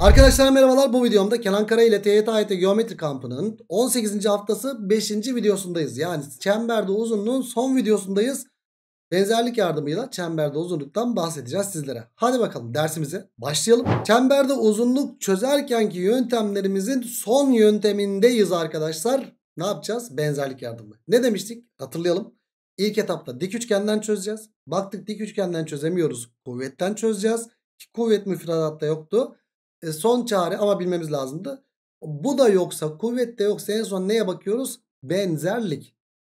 Arkadaşlar merhabalar bu videomda Kenan Kara ile TYT Geometri Kampı'nın 18. haftası 5. videosundayız. Yani çemberde uzunluğun son videosundayız. Benzerlik yardımıyla çemberde uzunluktan bahsedeceğiz sizlere. Hadi bakalım dersimize başlayalım. Çemberde uzunluk çözerkenki yöntemlerimizin son yöntemindeyiz arkadaşlar. Ne yapacağız? Benzerlik yardımı. Ne demiştik? Hatırlayalım. İlk etapta dik üçgenden çözeceğiz. Baktık dik üçgenden çözemiyoruz. Kuvvetten çözeceğiz. Ki kuvvet müfredatta yoktu e, son çare ama bilmemiz lazımdı. Bu da yoksa kuvvet de yoksa en son neye bakıyoruz? Benzerlik.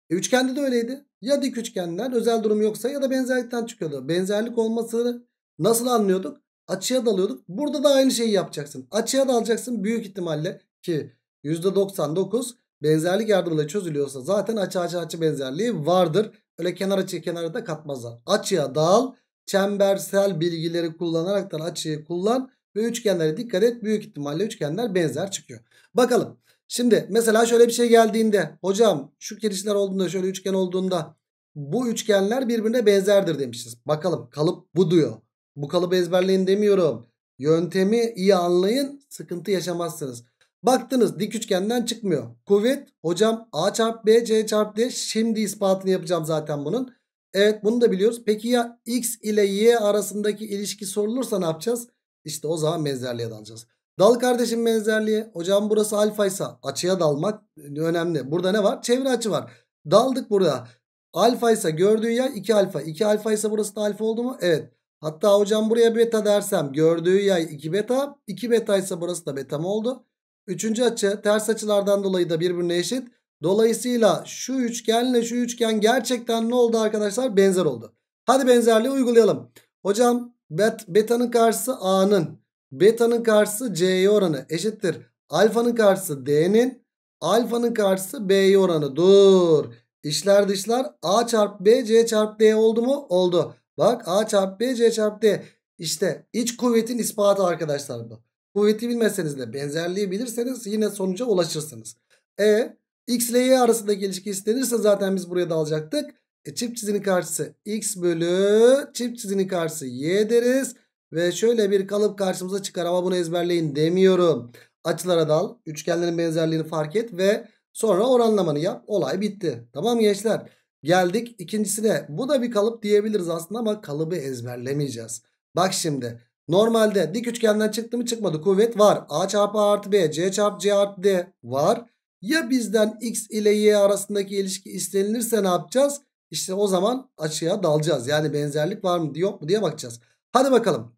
E, üçgende de öyleydi. Ya dik üçgenden özel durum yoksa ya da benzerlikten çıkıyordu. Benzerlik olmasını nasıl anlıyorduk? Açıya dalıyorduk. Burada da aynı şeyi yapacaksın. Açıya dalacaksın büyük ihtimalle ki %99 benzerlik yardımıyla çözülüyorsa zaten açı açı açı benzerliği vardır. Öyle kenar açı kenarı da katmazlar. Açıya dal, çembersel bilgileri kullanaraktan açıyı kullan ve üçgenlere dikkat et. Büyük ihtimalle üçgenler benzer çıkıyor. Bakalım. Şimdi mesela şöyle bir şey geldiğinde hocam şu kirişler olduğunda şöyle üçgen olduğunda bu üçgenler birbirine benzerdir demişiz. Bakalım kalıp bu diyor. Bu kalıbı ezberleyin demiyorum. Yöntemi iyi anlayın sıkıntı yaşamazsınız. Baktınız dik üçgenden çıkmıyor. Kuvvet hocam A çarpı B C çarpı D şimdi ispatını yapacağım zaten bunun. Evet bunu da biliyoruz. Peki ya X ile Y arasındaki ilişki sorulursa ne yapacağız? İşte o zaman benzerliğe dalacağız. Dal kardeşim benzerliğe. Hocam burası alfaysa açıya dalmak önemli. Burada ne var? Çevre açı var. Daldık burada. Alfa ise gördüğü yay 2 alfa. 2 alfa ise burası da alfa oldu mu? Evet. Hatta hocam buraya beta dersem gördüğü yay 2 beta. 2 beta ise burası da beta mı oldu? Üçüncü açı ters açılardan dolayı da birbirine eşit. Dolayısıyla şu üçgenle şu üçgen gerçekten ne oldu arkadaşlar? Benzer oldu. Hadi benzerliği uygulayalım. Hocam Bet, beta'nın karşısı A'nın. Beta'nın karşısı C'ye oranı eşittir. Alfa'nın karşısı D'nin. Alfa'nın karşısı B'ye oranı. Dur. İşler dışlar A çarp B C çarp D oldu mu? Oldu. Bak A çarp B C çarp D. İşte iç kuvvetin ispatı arkadaşlar bu. Kuvveti bilmeseniz de benzerliği bilirseniz yine sonuca ulaşırsınız. E X ile Y arasındaki ilişki istenirse zaten biz buraya da alacaktık. E, çift çizinin karşısı x bölü çift çizinin karşısı y deriz. Ve şöyle bir kalıp karşımıza çıkar ama bunu ezberleyin demiyorum. Açılara dal, üçgenlerin benzerliğini fark et ve sonra oranlamanı yap. Olay bitti. Tamam gençler? Geldik ikincisine. Bu da bir kalıp diyebiliriz aslında ama kalıbı ezberlemeyeceğiz. Bak şimdi. Normalde dik üçgenden çıktı mı çıkmadı. Kuvvet var. A çarpı A artı B, C çarpı C artı D var. Ya bizden X ile Y arasındaki ilişki istenilirse ne yapacağız? İşte o zaman açıya dalacağız. Yani benzerlik var mı yok mu diye bakacağız. Hadi bakalım.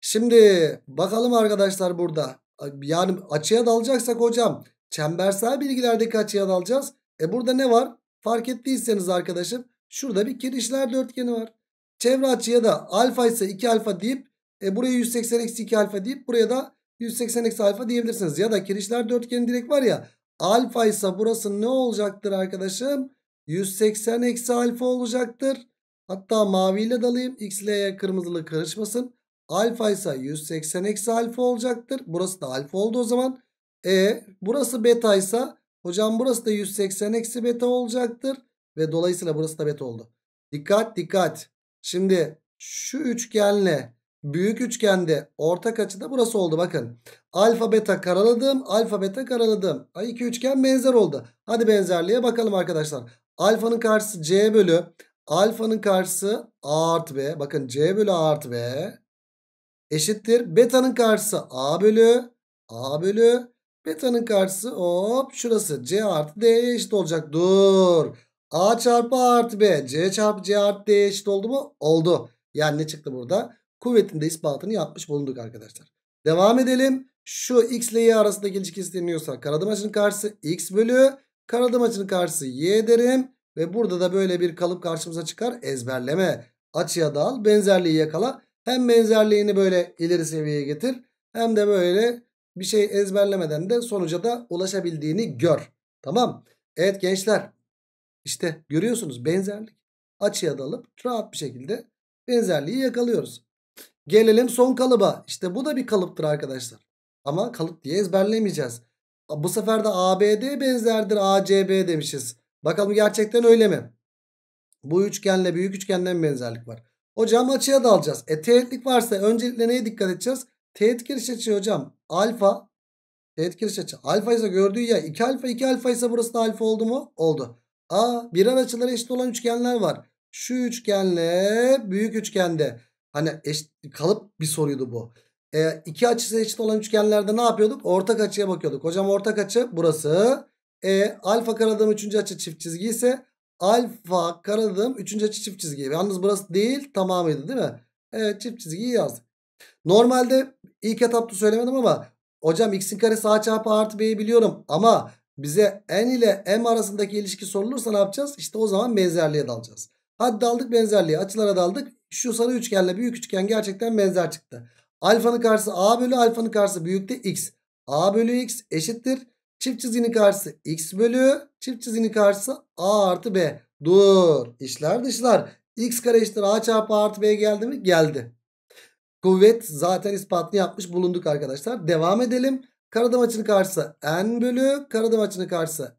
Şimdi bakalım arkadaşlar burada. Yani açıya dalacaksak hocam çembersel bilgilerdeki açıya dalacağız. E burada ne var? Fark ettiyseniz arkadaşım şurada bir kirişler dörtgeni var. Çevre açıya da alfa ise 2 alfa deyip e buraya 180 eksi 2 alfa deyip buraya da 180 eksi alfa diyebilirsiniz. Ya da kirişler dörtgeni direkt var ya alfa ise burası ne olacaktır arkadaşım? 180 eksi alfa olacaktır. Hatta maviyle dalayım. X ile kırmızılı karışmasın. Alfa ise 180 eksi alfa olacaktır. Burası da alfa oldu o zaman. E burası beta ise hocam burası da 180 eksi beta olacaktır. Ve dolayısıyla burası da beta oldu. Dikkat dikkat. Şimdi şu üçgenle büyük üçgende ortak açıda burası oldu bakın. Alfa beta karaladım. Alfa beta karaladım. Ay iki üçgen benzer oldu. Hadi benzerliğe bakalım arkadaşlar. Alfanın karşısı C bölü. Alfanın karşısı A artı B. Bakın C bölü A artı B. Eşittir. Beta'nın karşısı A bölü. A bölü. Beta'nın karşısı hop şurası. C artı D eşit olacak. Dur. A çarpı A artı B. C çarpı C artı D eşit oldu mu? Oldu. Yani ne çıktı burada? Kuvvetinde ispatını yapmış bulunduk arkadaşlar. Devam edelim. Şu x ile y arasındaki ilişki isteniyorsa karadamaçın karşısı x bölü Kanadın açının karşısı y derim. Ve burada da böyle bir kalıp karşımıza çıkar. Ezberleme. Açıya dal. Benzerliği yakala. Hem benzerliğini böyle ileri seviyeye getir. Hem de böyle bir şey ezberlemeden de sonuca da ulaşabildiğini gör. Tamam. Evet gençler. İşte görüyorsunuz benzerlik. Açıya dalıp rahat bir şekilde benzerliği yakalıyoruz. Gelelim son kalıba. İşte bu da bir kalıptır arkadaşlar. Ama kalıp diye ezberlemeyeceğiz bu sefer de ABD benzerdir ACB demişiz. Bakalım gerçekten öyle mi? Bu üçgenle büyük üçgenden benzerlik var. Hocam açıya dalacağız. E teğetlik varsa öncelikle neye dikkat edeceğiz? Teğet giriş açı hocam. Alfa. Teğet giriş açı. Alfa ise gördüğü ya. 2 alfa 2 alfa ise burası da alfa oldu mu? Oldu. A birer açıları eşit olan üçgenler var. Şu üçgenle büyük üçgende. Hani eşit, kalıp bir soruydu bu. E, iki açısı eşit olan üçgenlerde ne yapıyorduk? Ortak açıya bakıyorduk. Hocam ortak açı burası. E, alfa karadığım üçüncü açı çift çizgi ise alfa karadığım üçüncü açı çift çizgi. Yalnız burası değil tamamıydı değil mi? Evet çift çizgiyi yazdık. Normalde ilk etapta söylemedim ama hocam x'in karesi a çarpı artı b'yi biliyorum ama bize n ile m arasındaki ilişki sorulursa ne yapacağız? İşte o zaman benzerliğe dalacağız. Hadi daldık benzerliğe açılara daldık. Şu sarı üçgenle büyük üçgen gerçekten benzer çıktı. Alfanın karşısı a bölü alfanın karşısı büyükte x. a bölü x eşittir. Çift çizginin karşısı x bölü çift çizginin karşısı a artı b. Dur işler dışlar. x kare eşittir a çarpı a artı b geldi mi? Geldi. Kuvvet zaten ispatını yapmış bulunduk arkadaşlar. Devam edelim. Karadam açının karşısı n bölü karadam açının karşısı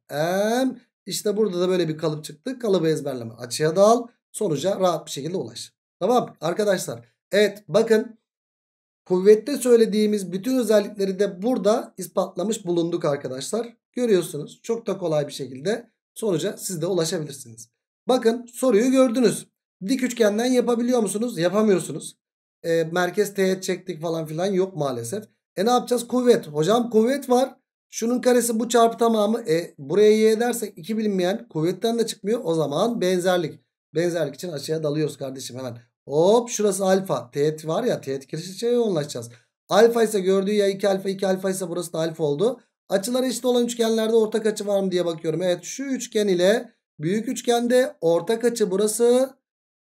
m. İşte burada da böyle bir kalıp çıktı. Kalıbı ezberleme. Açıya dal. Sonuca rahat bir şekilde ulaş. Tamam arkadaşlar. Evet bakın. Kuvvette söylediğimiz bütün özellikleri de burada ispatlamış bulunduk arkadaşlar. Görüyorsunuz çok da kolay bir şekilde sonuca siz de ulaşabilirsiniz. Bakın soruyu gördünüz. Dik üçgenden yapabiliyor musunuz? Yapamıyorsunuz. E, merkez teğet çektik falan filan yok maalesef. E ne yapacağız? Kuvvet. Hocam kuvvet var. Şunun karesi bu çarpı tamamı. E, buraya y edersek 2 bilinmeyen kuvvetten de çıkmıyor. O zaman benzerlik. Benzerlik için aşağıya dalıyoruz kardeşim hemen. Hop şurası alfa. Teğet var ya teğet kirişçeye yoğunlaşacağız. Alfa ise gördüğü ya 2 alfa 2 alfa ise burası da alfa oldu. Açılar eşit olan üçgenlerde ortak açı var mı diye bakıyorum. Evet şu üçgen ile büyük üçgende ortak açı burası.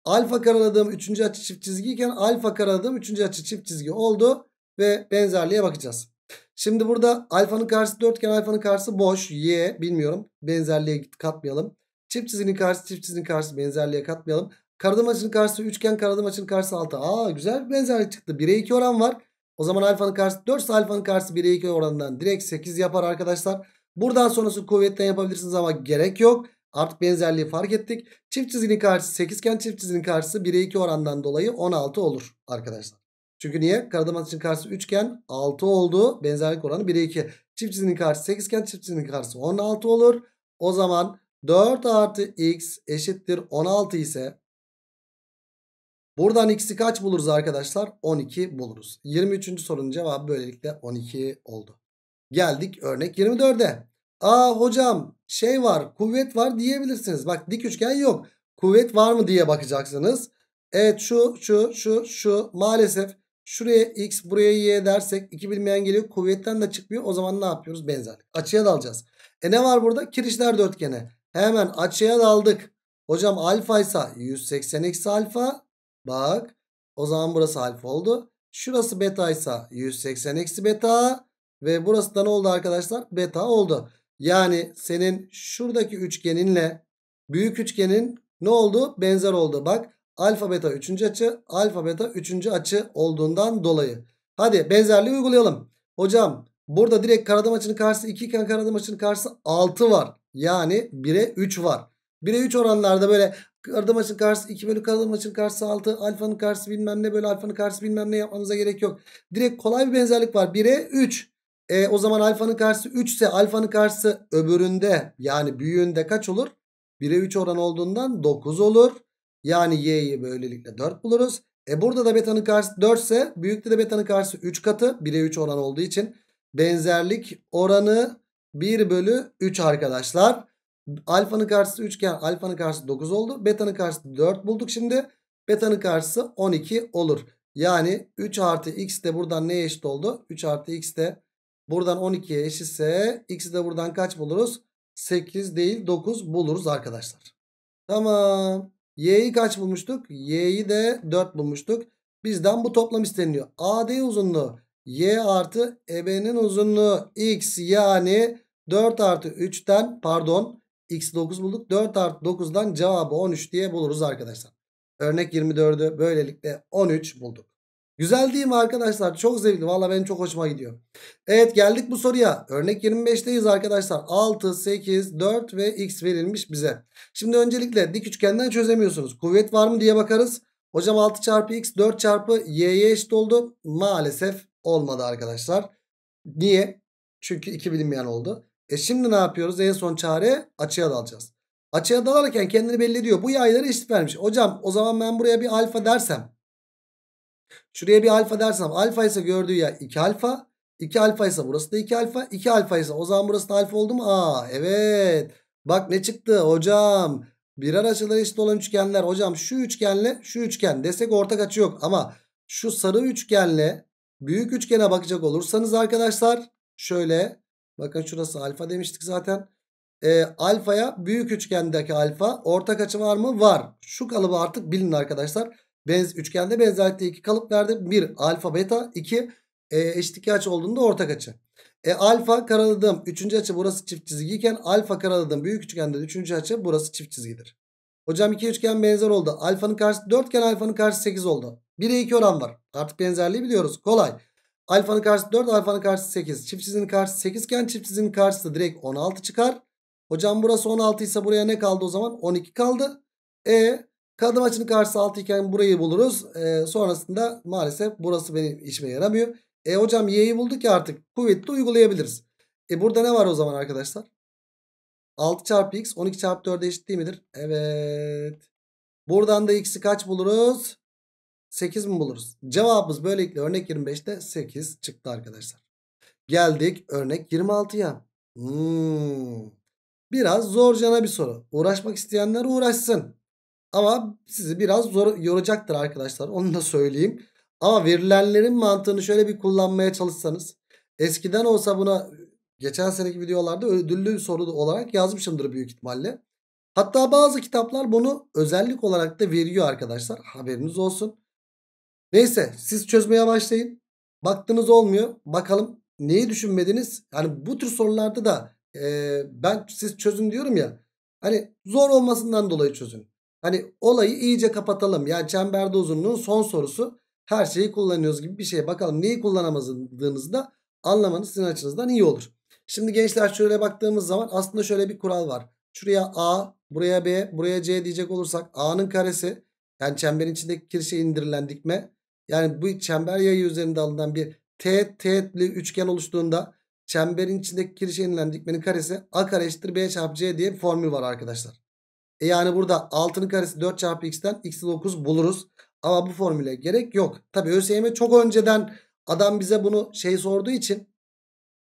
Alfa karaladığım 3. açı çift çizgiyken alfa karaladığım 3. açı çift çizgi oldu. Ve benzerliğe bakacağız. Şimdi burada alfanın karşısı dörtgen alfanın karşısı boş. Y bilmiyorum. Benzerliğe katmayalım. Çift çizginin karşısı çift çizginin karşısı benzerliğe katmayalım. Karadam açının karşısı üçgen karadam açının karşısı 6. Aa güzel bir benzerlik çıktı. 1'e 2 oran var. O zaman alfanın karşısı 4 ise alfanın karşısı 1'e 2 oranından direkt 8 yapar arkadaşlar. Buradan sonrası kuvvetten yapabilirsiniz ama gerek yok. Artık benzerliği fark ettik. Çift çizginin karşısı 8 iken çift çizginin karşısı 1'e 2 orandan dolayı 16 olur arkadaşlar. Çünkü niye? Karadamaz için karşısı 3 iken 6 oldu. Benzerlik oranı 1'e 2. Çift çizginin karşısı 8 iken çift çizginin karşısı 16 olur. O zaman 4 artı x eşittir 16 ise Buradan x'i kaç buluruz arkadaşlar? 12 buluruz. 23. sorunun cevabı böylelikle 12 oldu. Geldik örnek 24'e. Aa hocam şey var kuvvet var diyebilirsiniz. Bak dik üçgen yok. Kuvvet var mı diye bakacaksınız. Evet şu şu şu şu maalesef şuraya x buraya y dersek iki bilmeyen geliyor. Kuvvetten de çıkmıyor. O zaman ne yapıyoruz? Benzerlik. Açıya dalacağız. E ne var burada? Kirişler dörtgeni. Hemen açıya daldık. Hocam alfa ise 180 eksi alfa Bak o zaman burası alfa oldu. Şurası beta ise 180 eksi beta. Ve burası da ne oldu arkadaşlar? Beta oldu. Yani senin şuradaki üçgeninle büyük üçgenin ne oldu? Benzer oldu. Bak alfa beta 3. açı alfa beta 3. açı olduğundan dolayı. Hadi benzerliği uygulayalım. Hocam burada direkt karadam açının karşısı 2 iken karadam açının karşısı 6 var. Yani 1'e 3 var. 1'e 3 oranlarda böyle Arada maçın karşısı 2 bölü karada maçın karşısı 6. Alfanın karşısı bilmem ne böyle alfanın karşısı bilmem ne yapmanıza gerek yok. Direkt kolay bir benzerlik var. 1'e 3. E, o zaman alfanın karşısı 3 ise alfanın karşısı öbüründe yani büyüğünde kaç olur? 1'e 3 oran olduğundan 9 olur. Yani y'yi böylelikle 4 buluruz. E burada da betanın karşısı 4 ise büyükte de betanın karşısı 3 katı 1'e 3 oran olduğu için benzerlik oranı 1 bölü 3 arkadaşlar. Alfanın karşısı 3 iken alfanın karşısı 9 oldu. Beta'nın karşısı 4 bulduk şimdi. Beta'nın karşısı 12 olur. Yani 3 artı x de buradan neye eşit oldu? 3 artı x de buradan 12'ye eşitse x'i de buradan kaç buluruz? 8 değil 9 buluruz arkadaşlar. Tamam. Y'yi kaç bulmuştuk? Y'yi de 4 bulmuştuk. Bizden bu toplam isteniyor. AD uzunluğu y artı EB'nin uzunluğu x yani 4 artı 3'ten pardon X 9 bulduk. 4 artı 9'dan cevabı 13 diye buluruz arkadaşlar. Örnek 24'ü böylelikle 13 bulduk. Güzel değil mi arkadaşlar? Çok zevkli. Valla benim çok hoşuma gidiyor. Evet geldik bu soruya. Örnek 25'teyiz arkadaşlar. 6, 8, 4 ve x verilmiş bize. Şimdi öncelikle dik üçgenden çözemiyorsunuz. Kuvvet var mı diye bakarız. Hocam 6 çarpı x 4 çarpı y'ye eşit oldu. Maalesef olmadı arkadaşlar. Niye? Çünkü 2 bilinmeyen oldu. E şimdi ne yapıyoruz? En son çare açıya dalacağız. Açıya dalarken kendini belli ediyor. Bu yayları eşit vermiş. Hocam o zaman ben buraya bir alfa dersem. Şuraya bir alfa dersem. Alfa ise gördüğü yay 2 alfa. 2 alfa ise burası da 2 alfa. 2 alfa ise o zaman burası da alfa oldu mu? Aa evet. Bak ne çıktı hocam. Birer açıları eşit olan üçgenler. Hocam şu üçgenle şu üçgen desek ortak açı yok. Ama şu sarı üçgenle büyük üçgene bakacak olursanız arkadaşlar şöyle Bakın şurası alfa demiştik zaten. E, alfaya büyük üçgendeki alfa ortak açı var mı? Var. Şu kalıbı artık bilin arkadaşlar. Benz, üçgende benzerlikte iki kalıp verdi. Bir alfa beta, iki e, eşitlik açı olduğunda ortak açı. E alfa karaladığım üçüncü açı burası çift çizgiyken alfa karaladığım büyük üçgende üçüncü açı burası çift çizgidir. Hocam iki üçgen benzer oldu. Alfanın karşısı dörtgen alfanın karşısı sekiz oldu. 1'e iki oran var. Artık benzerliği biliyoruz. Kolay. Alfanın karşısı 4 alfanın karşısı 8. Çift Çiftsizin karşısı 8 iken çiftsizin karşısı direkt 16 çıkar. Hocam burası 16 ise buraya ne kaldı o zaman? 12 kaldı. E kadın maçının karşısı 6 iken burayı buluruz. E, sonrasında maalesef burası benim işime yaramıyor. E hocam y'yi bulduk ya artık kuvvetli uygulayabiliriz. E burada ne var o zaman arkadaşlar? 6 çarpı x 12 çarpı 4 eşit değil midir? Evet. Buradan da x'i kaç buluruz? 8 mi buluruz? Cevabımız böylelikle örnek 25'te 8 çıktı arkadaşlar. Geldik örnek 26'ya. Hmm. Biraz zorcana bir soru. Uğraşmak isteyenler uğraşsın. Ama sizi biraz zor, yoracaktır arkadaşlar. Onu da söyleyeyim. Ama verilenlerin mantığını şöyle bir kullanmaya çalışsanız. Eskiden olsa buna geçen seneki videolarda ödüllü bir soru olarak yazmışımdır büyük ihtimalle. Hatta bazı kitaplar bunu özellik olarak da veriyor arkadaşlar. Haberiniz olsun. Neyse siz çözmeye başlayın. Baktınız olmuyor. Bakalım neyi düşünmediniz? Yani bu tür sorularda da e, ben siz çözün diyorum ya. Hani zor olmasından dolayı çözün. Hani olayı iyice kapatalım. Yani çemberde uzunluğun son sorusu her şeyi kullanıyoruz gibi bir şey. Bakalım neyi kullanamadığınızı da anlamanız sizin açınızdan iyi olur. Şimdi gençler şöyle baktığımız zaman aslında şöyle bir kural var. Şuraya A, buraya B, buraya C diyecek olursak A'nın karesi yani çemberin içindeki kirişe indirilen dikme yani bu çember yayı üzerinde alınan bir teğet teğetli üçgen oluştuğunda çemberin içindeki kirişe inilen dikmenin karesi a kare eşittir b çarpı c diye bir formül var arkadaşlar. E yani burada 6'nın karesi 4 çarpı x'ten x'i 9 buluruz. Ama bu formüle gerek yok. Tabi ÖSYM çok önceden adam bize bunu şey sorduğu için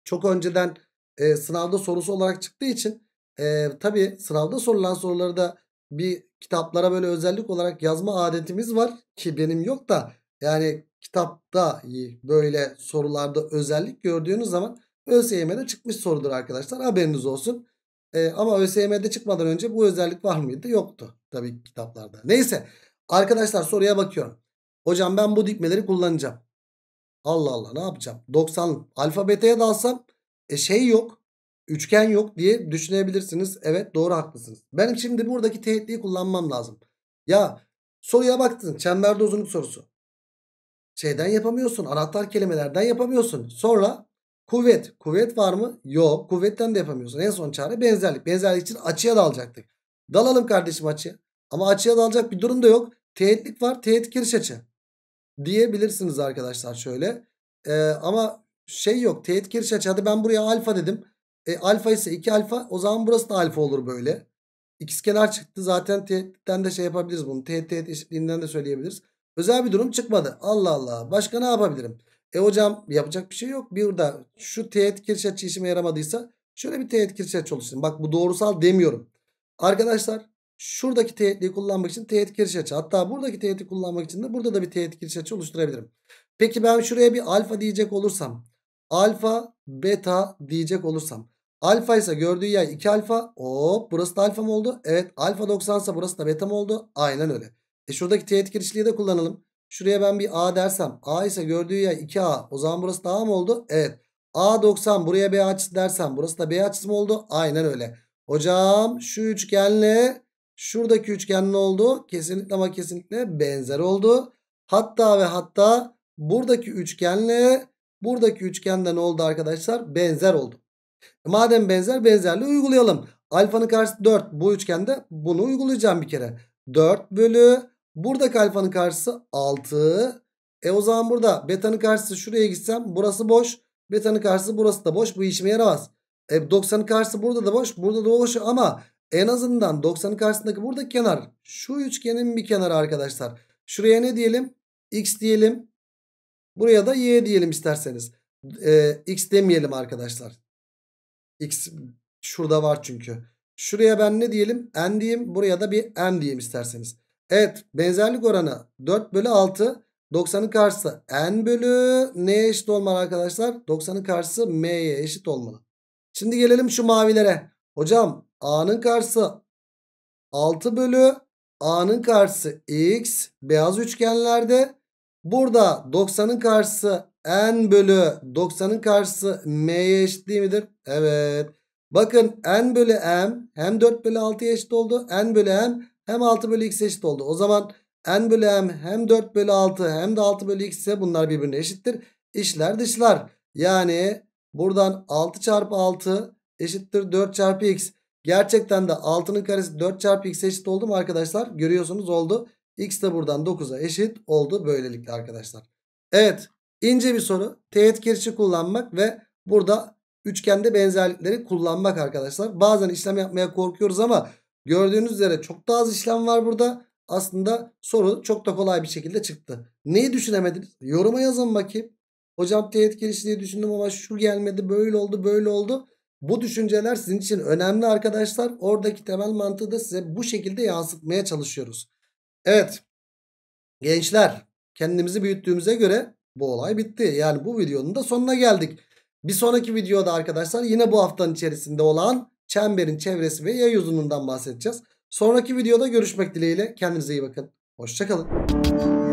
çok önceden e, sınavda sorusu olarak çıktığı için e, tabi sınavda sorulan soruları da bir kitaplara böyle özellik olarak yazma adetimiz var ki benim yok da yani kitapta böyle sorularda özellik gördüğünüz zaman ÖSYM'de çıkmış sorudur arkadaşlar. Haberiniz olsun. E, ama ÖSYM'de çıkmadan önce bu özellik var mıydı? Yoktu tabii kitaplarda. Neyse arkadaşlar soruya bakıyorum. Hocam ben bu dikmeleri kullanacağım. Allah Allah ne yapacağım? 90 alfabeteye dalsam e, şey yok. Üçgen yok diye düşünebilirsiniz. Evet doğru haklısınız. Benim şimdi buradaki teğetliği kullanmam lazım. Ya soruya baktın. Çemberde uzunluk sorusu şeyden yapamıyorsun. Anahtar kelimelerden yapamıyorsun. Sonra kuvvet. Kuvvet var mı? Yok. Kuvvetten de yapamıyorsun. En son çare benzerlik. Benzerlik için açıya dalacaktık. Dalalım kardeşim açıya. Ama açıya dalacak bir durum da yok. Teğetlik var. Teğet giriş açı. Diyebilirsiniz arkadaşlar şöyle. Ee, ama şey yok. Teğet giriş açı. Hadi ben buraya alfa dedim. E, alfa ise 2 alfa. O zaman burası da alfa olur böyle. kenar çıktı. Zaten teğetten de şey yapabiliriz bunu. Teğet teğet eşitliğinden de söyleyebiliriz. Özel bir durum çıkmadı. Allah Allah. Başka ne yapabilirim? E hocam yapacak bir şey yok. Bir de şu teğet kiriş açı işime yaramadıysa şöyle bir teğet kiriş açı oluşturayım. Bak bu doğrusal demiyorum. Arkadaşlar şuradaki teğetliği kullanmak için teğet kiriş açı. Hatta buradaki teğeti kullanmak için de burada da bir teğet kiriş açı oluşturabilirim. Peki ben şuraya bir alfa diyecek olursam. Alfa beta diyecek olursam. Alfa ise gördüğü yer 2 alfa. Hop burası da alfa mı oldu? Evet alfa 90 ise burası da beta mı oldu? Aynen öyle. E şuradaki teğet girişliği de kullanalım. Şuraya ben bir A dersem A ise gördüğü yer 2A. O zaman burası da mı oldu? Evet. A 90 buraya B açısı dersem burası da B açısı mı oldu? Aynen öyle. Hocam şu üçgenle şuradaki üçgen ne oldu? Kesinlikle ama kesinlikle benzer oldu. Hatta ve hatta buradaki üçgenle buradaki üçgende ne oldu arkadaşlar? Benzer oldu. E, madem benzer benzerli uygulayalım. Alfanın karşısı 4 bu üçgende bunu uygulayacağım bir kere. 4 bölü Burada alfanın karşısı 6. E o zaman burada betanın karşısı şuraya gitsem burası boş. Betanın karşısı burası da boş. Bu işime yaramaz. E 90'ın karşısı burada da boş. Burada da boş ama en azından 90'ın karşısındaki burada kenar. Şu üçgenin bir kenarı arkadaşlar. Şuraya ne diyelim? X diyelim. Buraya da Y diyelim isterseniz. E, X demeyelim arkadaşlar. X şurada var çünkü. Şuraya ben ne diyelim? N diyeyim. Buraya da bir N diyeyim isterseniz. Evet benzerlik oranı 4 bölü 6. 90'ın karşısı n bölü neye eşit olmalı arkadaşlar? 90'ın karşısı m'ye eşit olmalı. Şimdi gelelim şu mavilere. Hocam a'nın karşısı 6 bölü a'nın karşısı x beyaz üçgenlerde. Burada 90'ın karşısı n bölü 90'ın karşısı m'ye eşit değil midir? Evet. Bakın n bölü m hem 4 bölü 6'ya eşit oldu. n bölü m hem 6 bölü x eşit oldu. O zaman n bölü m hem 4 bölü 6 hem de 6 bölü x ise bunlar birbirine eşittir. İşler dışlar. Yani buradan 6 çarpı 6 eşittir 4 çarpı x. Gerçekten de 6'nın karesi 4 çarpı x eşit oldu mu arkadaşlar? Görüyorsunuz oldu. X de buradan 9'a eşit oldu böylelikle arkadaşlar. Evet ince bir soru. Teğet kirişi kullanmak ve burada üçgende benzerlikleri kullanmak arkadaşlar. Bazen işlem yapmaya korkuyoruz ama Gördüğünüz üzere çok daha az işlem var burada. Aslında soru çok da kolay bir şekilde çıktı. Neyi düşünemediniz? Yoruma yazın bakayım. Hocam teğet genişliği düşündüm ama şu gelmedi böyle oldu böyle oldu. Bu düşünceler sizin için önemli arkadaşlar. Oradaki temel mantığı da size bu şekilde yansıtmaya çalışıyoruz. Evet gençler kendimizi büyüttüğümüze göre bu olay bitti. Yani bu videonun da sonuna geldik. Bir sonraki videoda arkadaşlar yine bu haftanın içerisinde olan çemberin çevresi ve yay uzunluğundan bahsedeceğiz. Sonraki videoda görüşmek dileğiyle. Kendinize iyi bakın. Hoşçakalın.